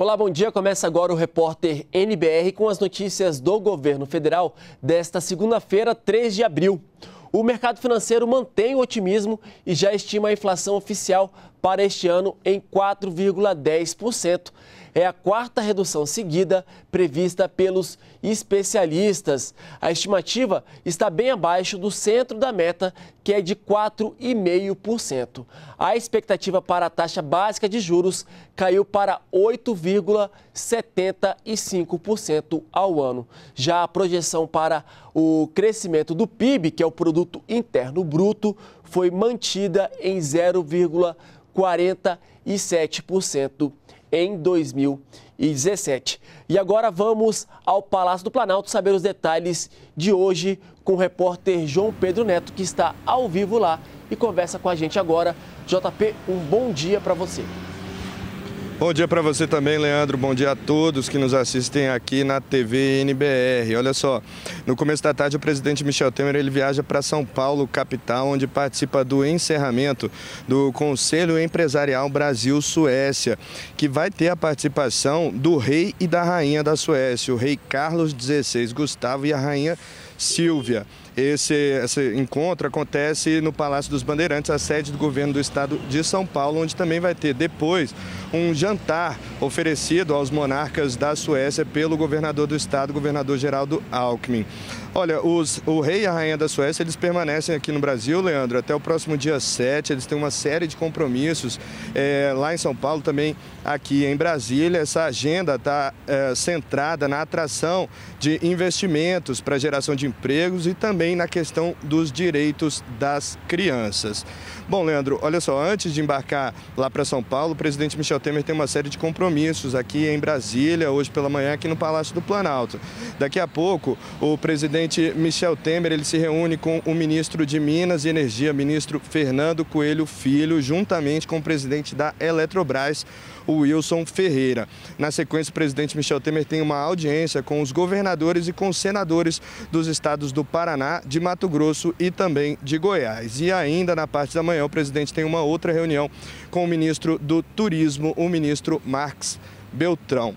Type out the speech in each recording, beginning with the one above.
Olá, bom dia. Começa agora o repórter NBR com as notícias do governo federal desta segunda-feira, 3 de abril. O mercado financeiro mantém o otimismo e já estima a inflação oficial para este ano em 4,10% é a quarta redução seguida prevista pelos especialistas. A estimativa está bem abaixo do centro da meta, que é de 4,5%. A expectativa para a taxa básica de juros caiu para 8,75% ao ano. Já a projeção para o crescimento do PIB, que é o produto interno bruto, foi mantida em 0,47% em 2017. E agora vamos ao Palácio do Planalto saber os detalhes de hoje com o repórter João Pedro Neto, que está ao vivo lá e conversa com a gente agora. JP, um bom dia para você. Bom dia para você também, Leandro. Bom dia a todos que nos assistem aqui na TV NBR. Olha só, no começo da tarde o presidente Michel Temer ele viaja para São Paulo, capital, onde participa do encerramento do Conselho Empresarial Brasil-Suécia, que vai ter a participação do rei e da rainha da Suécia, o rei Carlos XVI Gustavo e a rainha Silvia. Esse, esse encontro acontece no Palácio dos Bandeirantes, a sede do governo do estado de São Paulo, onde também vai ter depois um jantar oferecido aos monarcas da Suécia pelo governador do estado, governador Geraldo Alckmin. Olha, os, o rei e a rainha da Suécia, eles permanecem aqui no Brasil, Leandro, até o próximo dia 7. Eles têm uma série de compromissos é, lá em São Paulo, também aqui em Brasília. Essa agenda está é, centrada na atração de investimentos para geração de empregos e também também na questão dos direitos das crianças. Bom, Leandro, olha só, antes de embarcar lá para São Paulo, o presidente Michel Temer tem uma série de compromissos aqui em Brasília, hoje pela manhã aqui no Palácio do Planalto. Daqui a pouco, o presidente Michel Temer, ele se reúne com o ministro de Minas e Energia, ministro Fernando Coelho Filho, juntamente com o presidente da Eletrobras, o Wilson Ferreira. Na sequência, o presidente Michel Temer tem uma audiência com os governadores e com os senadores dos estados do Paraná, de Mato Grosso e também de Goiás. E ainda na parte da manhã, o presidente tem uma outra reunião com o ministro do Turismo, o ministro Marx Beltrão.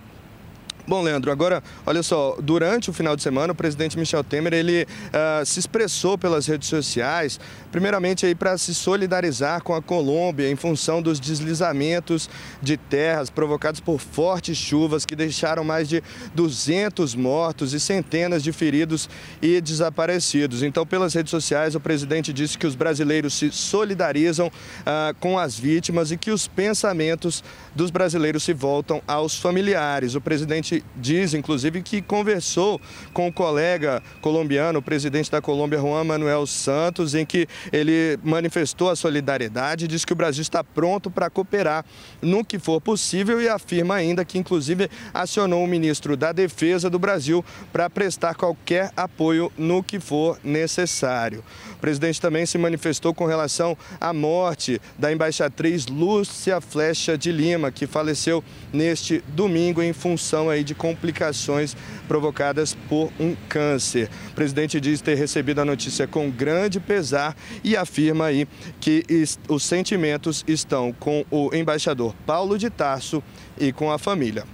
Bom, Leandro, agora, olha só, durante o final de semana, o presidente Michel Temer, ele uh, se expressou pelas redes sociais, primeiramente aí para se solidarizar com a Colômbia em função dos deslizamentos de terras provocados por fortes chuvas que deixaram mais de 200 mortos e centenas de feridos e desaparecidos. Então, pelas redes sociais, o presidente disse que os brasileiros se solidarizam uh, com as vítimas e que os pensamentos dos brasileiros se voltam aos familiares. O presidente diz, inclusive, que conversou com o um colega colombiano, o presidente da Colômbia, Juan Manuel Santos, em que ele manifestou a solidariedade, diz que o Brasil está pronto para cooperar no que for possível e afirma ainda que, inclusive, acionou o ministro da Defesa do Brasil para prestar qualquer apoio no que for necessário. O presidente também se manifestou com relação à morte da embaixatriz Lúcia Flecha de Lima, que faleceu neste domingo em função aí aí de complicações provocadas por um câncer. O presidente diz ter recebido a notícia com grande pesar e afirma aí que os sentimentos estão com o embaixador Paulo de Tarso e com a família.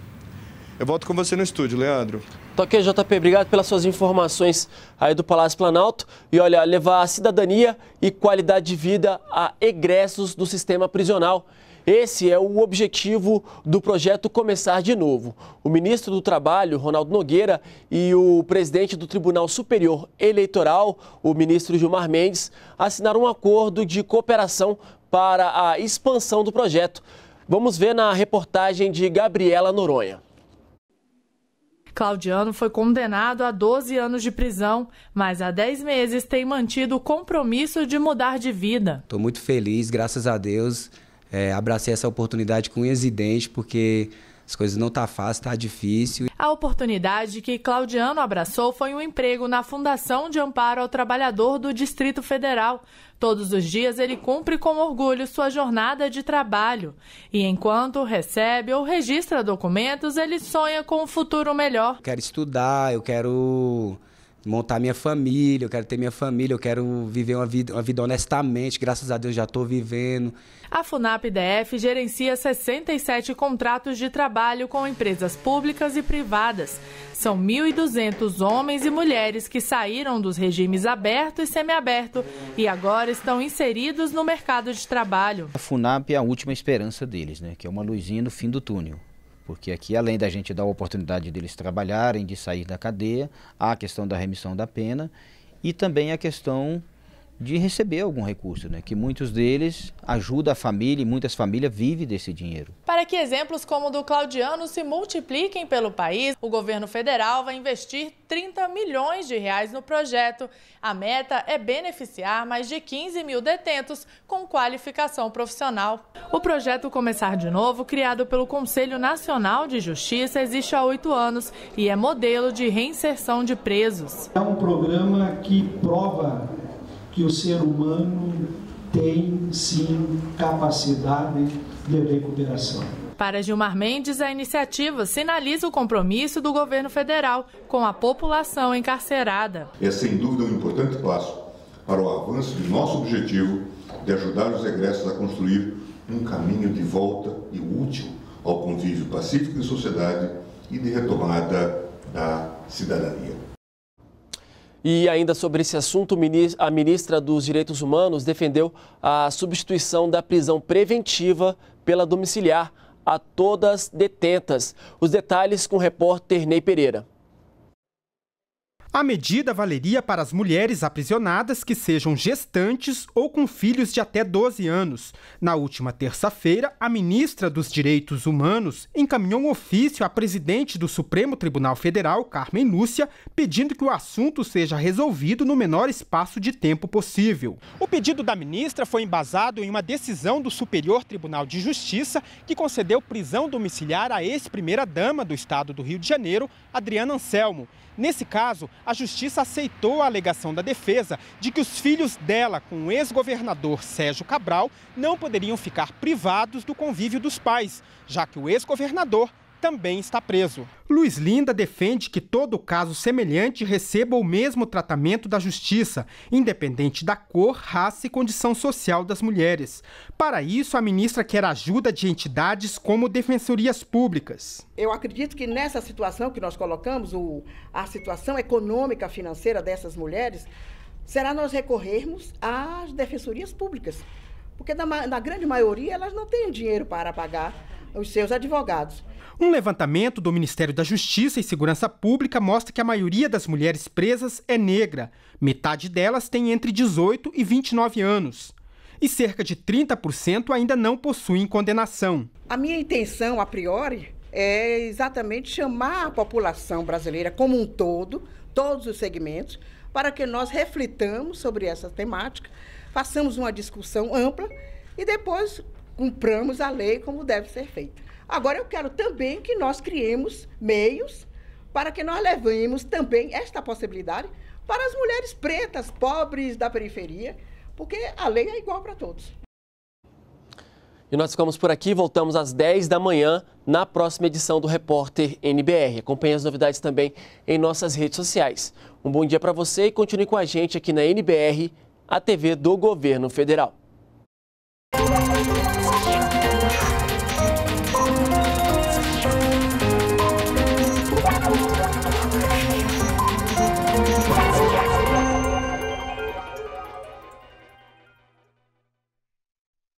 Eu volto com você no estúdio, Leandro. Ok, JP, obrigado pelas suas informações aí do Palácio Planalto. E olha, levar a cidadania e qualidade de vida a egressos do sistema prisional. Esse é o objetivo do projeto Começar de Novo. O ministro do Trabalho, Ronaldo Nogueira, e o presidente do Tribunal Superior Eleitoral, o ministro Gilmar Mendes, assinaram um acordo de cooperação para a expansão do projeto. Vamos ver na reportagem de Gabriela Noronha. Claudiano foi condenado a 12 anos de prisão, mas há 10 meses tem mantido o compromisso de mudar de vida. Estou muito feliz, graças a Deus é, abracei essa oportunidade com exidente, porque as coisas não tá fáceis, está difícil. A oportunidade que Claudiano abraçou foi um emprego na Fundação de Amparo ao Trabalhador do Distrito Federal. Todos os dias ele cumpre com orgulho sua jornada de trabalho e enquanto recebe ou registra documentos, ele sonha com um futuro melhor. quero estudar, eu quero montar minha família, eu quero ter minha família, eu quero viver uma vida, uma vida honestamente, graças a Deus já estou vivendo. A FUNAP DF gerencia 67 contratos de trabalho com empresas públicas e privadas. São 1.200 homens e mulheres que saíram dos regimes aberto e semiaberto e agora estão inseridos no mercado de trabalho. A FUNAP é a última esperança deles, né? que é uma luzinha no fim do túnel. Porque aqui, além da gente dar a oportunidade deles trabalharem, de sair da cadeia, há a questão da remissão da pena e também a questão de receber algum recurso, né? Que muitos deles ajudam a família e muitas famílias vivem desse dinheiro. Para que exemplos como o do Claudiano se multipliquem pelo país, o governo federal vai investir 30 milhões de reais no projeto. A meta é beneficiar mais de 15 mil detentos com qualificação profissional. O projeto Começar de Novo, criado pelo Conselho Nacional de Justiça, existe há oito anos e é modelo de reinserção de presos. É um programa que prova que o ser humano tem sim capacidade de recuperação. Para Gilmar Mendes, a iniciativa sinaliza o compromisso do governo federal com a população encarcerada. É sem dúvida um importante passo para o avanço do nosso objetivo de ajudar os egressos a construir um caminho de volta e útil ao convívio pacífico em sociedade e de retomada da cidadania. E ainda sobre esse assunto, a ministra dos Direitos Humanos defendeu a substituição da prisão preventiva pela domiciliar a todas detentas. Os detalhes com o repórter Ney Pereira. A medida valeria para as mulheres aprisionadas que sejam gestantes ou com filhos de até 12 anos. Na última terça-feira, a ministra dos Direitos Humanos encaminhou um ofício à presidente do Supremo Tribunal Federal, Carmen Lúcia, pedindo que o assunto seja resolvido no menor espaço de tempo possível. O pedido da ministra foi embasado em uma decisão do Superior Tribunal de Justiça que concedeu prisão domiciliar à ex-primeira-dama do estado do Rio de Janeiro, Adriana Anselmo. Nesse caso, a justiça aceitou a alegação da defesa de que os filhos dela com o ex-governador Sérgio Cabral não poderiam ficar privados do convívio dos pais, já que o ex-governador também está preso. Luiz Linda defende que todo caso semelhante receba o mesmo tratamento da justiça, independente da cor, raça e condição social das mulheres. Para isso, a ministra quer ajuda de entidades como defensorias públicas. Eu acredito que nessa situação que nós colocamos, o, a situação econômica financeira dessas mulheres, será nós recorrermos às defensorias públicas. Porque na, na grande maioria elas não têm dinheiro para pagar os seus advogados. Um levantamento do Ministério da Justiça e Segurança Pública mostra que a maioria das mulheres presas é negra, metade delas tem entre 18 e 29 anos. E cerca de 30% ainda não possuem condenação. A minha intenção, a priori, é exatamente chamar a população brasileira como um todo, todos os segmentos, para que nós reflitamos sobre essa temática, façamos uma discussão ampla e depois cumpramos a lei como deve ser feita. Agora, eu quero também que nós criemos meios para que nós levemos também esta possibilidade para as mulheres pretas, pobres da periferia, porque a lei é igual para todos. E nós ficamos por aqui, voltamos às 10 da manhã na próxima edição do Repórter NBR. Acompanhe as novidades também em nossas redes sociais. Um bom dia para você e continue com a gente aqui na NBR, a TV do Governo Federal.